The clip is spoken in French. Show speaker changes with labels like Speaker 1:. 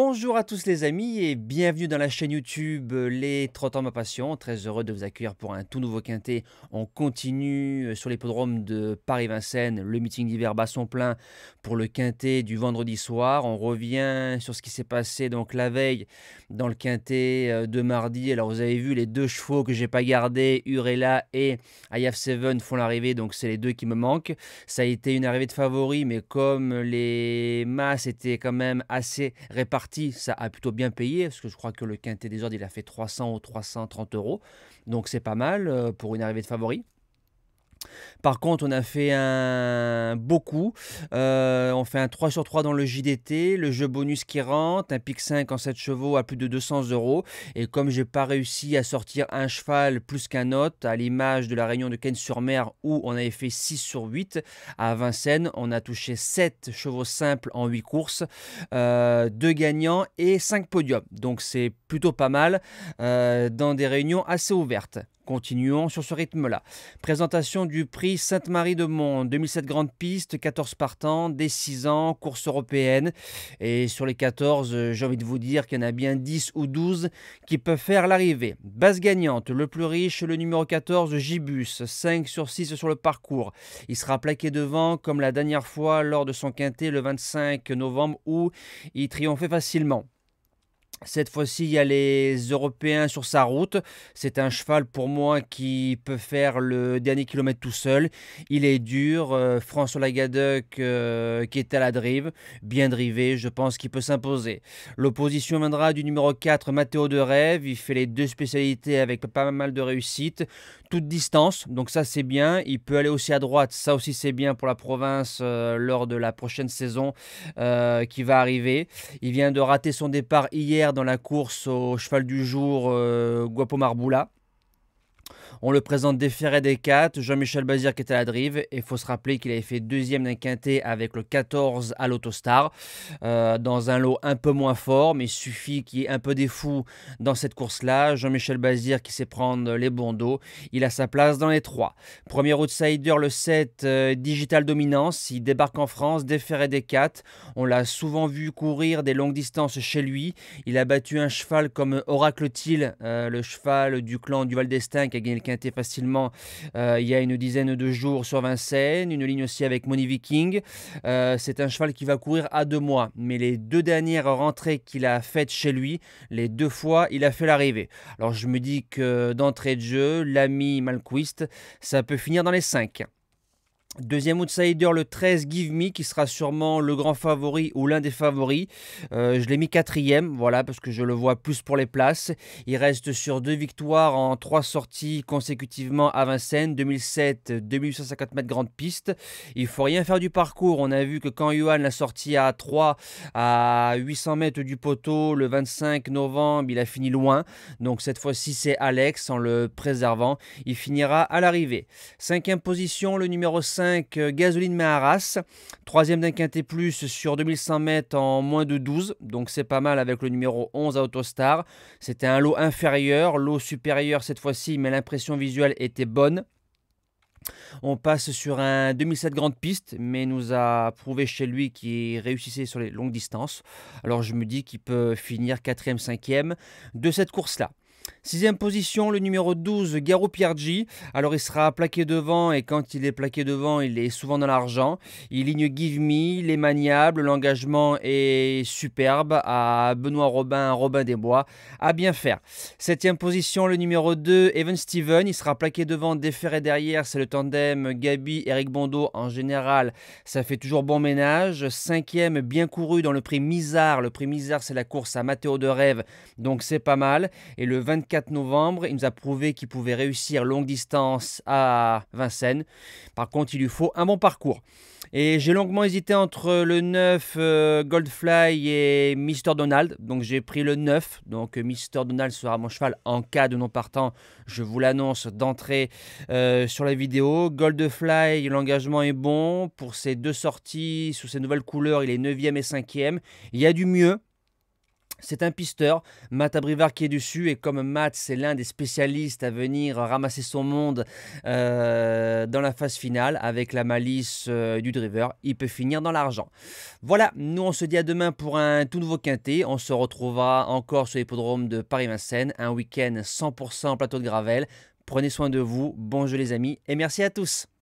Speaker 1: Bonjour à tous les amis et bienvenue dans la chaîne YouTube euh, Les 30 ans ma passion. Très heureux de vous accueillir pour un tout nouveau quintet. On continue euh, sur l'hippodrome de Paris-Vincennes. Le meeting d'hiver bat son plein pour le quintet du vendredi soir. On revient sur ce qui s'est passé donc la veille dans le quintet euh, de mardi. Alors vous avez vu les deux chevaux que j'ai pas gardés, Urella et Ayaf Seven font l'arrivée donc c'est les deux qui me manquent. Ça a été une arrivée de favoris, mais comme les masses étaient quand même assez réparties ça a plutôt bien payé, parce que je crois que le quintet des ordres, il a fait 300 ou 330 euros. Donc c'est pas mal euh, pour une arrivée de favori. Par contre, on a fait un beaucoup. on fait un 3 sur 3 dans le JDT, le jeu bonus qui rentre, un pic 5 en 7 chevaux à plus de 200 euros. Et comme je n'ai pas réussi à sortir un cheval plus qu'un autre, à l'image de la réunion de Ken-sur-Mer où on avait fait 6 sur 8, à Vincennes, on a touché 7 chevaux simples en 8 courses, 2 euh, gagnants et 5 podiums. Donc c'est plutôt pas mal euh, dans des réunions assez ouvertes. Continuons sur ce rythme-là. Présentation du prix Sainte-Marie de monde 2007 grande piste, 14 partants, des 6 ans, course européenne. Et sur les 14, euh, j'ai envie de vous dire qu'il y en a bien 10 ou 12 qui peuvent faire l'arrivée. Base gagnante, le plus riche, le numéro 14, Gibus, 5 sur 6 sur le parcours. Il sera plaqué devant comme la dernière fois lors de son quintet le 25 novembre où il triomphait facilement. Cette fois-ci, il y a les Européens sur sa route. C'est un cheval pour moi qui peut faire le dernier kilomètre tout seul. Il est dur. Euh, François Lagadec euh, qui est à la drive, bien drivé, je pense qu'il peut s'imposer. L'opposition viendra du numéro 4, Matteo de Rêve. Il fait les deux spécialités avec pas mal de réussite. Toute distance, donc ça c'est bien. Il peut aller aussi à droite, ça aussi c'est bien pour la province euh, lors de la prochaine saison qui va arriver. Il vient de rater son départ hier dans la course au cheval du jour euh, Guapo Marbula. On le présente déféré des 4, Jean-Michel Bazir qui est à la drive, et il faut se rappeler qu'il avait fait deuxième d'un quintet avec le 14 à l'Autostar, euh, dans un lot un peu moins fort, mais il suffit qu'il y ait un peu des fous dans cette course-là. Jean-Michel Bazir qui sait prendre les bons dos, il a sa place dans les 3. Premier outsider, le 7, euh, Digital Dominance, il débarque en France, déféré des 4, on l'a souvent vu courir des longues distances chez lui, il a battu un cheval comme Oracle til. Euh, le cheval du clan du Val d'Estaing qui a gagné le été facilement euh, il y a une dizaine de jours sur Vincennes, une ligne aussi avec Money Viking. Euh, c'est un cheval qui va courir à deux mois, mais les deux dernières rentrées qu'il a faites chez lui, les deux fois, il a fait l'arrivée. Alors je me dis que d'entrée de jeu, l'ami Malquist, ça peut finir dans les cinq. Deuxième outsider, le 13, Give Me, qui sera sûrement le grand favori ou l'un des favoris. Euh, je l'ai mis quatrième, voilà, parce que je le vois plus pour les places. Il reste sur deux victoires en trois sorties consécutivement à Vincennes, 2007, 2850 mètres grande piste. Il ne faut rien faire du parcours. On a vu que quand Yuan l'a sorti à 3 à 800 mètres du poteau le 25 novembre, il a fini loin. Donc cette fois-ci, c'est Alex en le préservant. Il finira à l'arrivée. Cinquième position, le numéro 5. 5 euh, Gasoline Maharas, troisième d'un quintet plus sur 2100 mètres en moins de 12, donc c'est pas mal avec le numéro 11 à Autostar. C'était un lot inférieur, lot supérieur cette fois-ci, mais l'impression visuelle était bonne. On passe sur un 2007 grande piste, mais nous a prouvé chez lui qu'il réussissait sur les longues distances. Alors je me dis qu'il peut finir 4e, 5 ème de cette course-là. Sixième position, le numéro 12, Garou Piergi. Alors il sera plaqué devant et quand il est plaqué devant, il est souvent dans l'argent. Il ligne Give Me, il est maniable, l'engagement est superbe. À Benoît Robin, Robin Desbois à bien faire. Septième position, le numéro 2, Evan Steven. Il sera plaqué devant, déféré derrière. C'est le tandem Gabi-Eric Bondo. En général, ça fait toujours bon ménage. Cinquième, bien couru dans le prix Mizar. Le prix Mizar, c'est la course à Matteo de Rêve, donc c'est pas mal. Et le 24 novembre. Il nous a prouvé qu'il pouvait réussir longue distance à Vincennes. Par contre, il lui faut un bon parcours. Et j'ai longuement hésité entre le 9 euh, Goldfly et Mister Donald. Donc j'ai pris le 9. Donc Mister Donald sera mon cheval en cas de non partant. Je vous l'annonce d'entrée euh, sur la vidéo. Goldfly, l'engagement est bon. Pour ses deux sorties sous ses nouvelles couleurs, il est 9e et 5e. Il y a du mieux. C'est un pisteur, Matt Abrivard qui est dessus, et comme Matt c'est l'un des spécialistes à venir ramasser son monde euh, dans la phase finale avec la malice euh, du driver, il peut finir dans l'argent. Voilà, nous on se dit à demain pour un tout nouveau quintet, on se retrouvera encore sur l'hippodrome de Paris-Vincennes, un week-end 100% plateau de Gravel. Prenez soin de vous, bon jeu les amis, et merci à tous.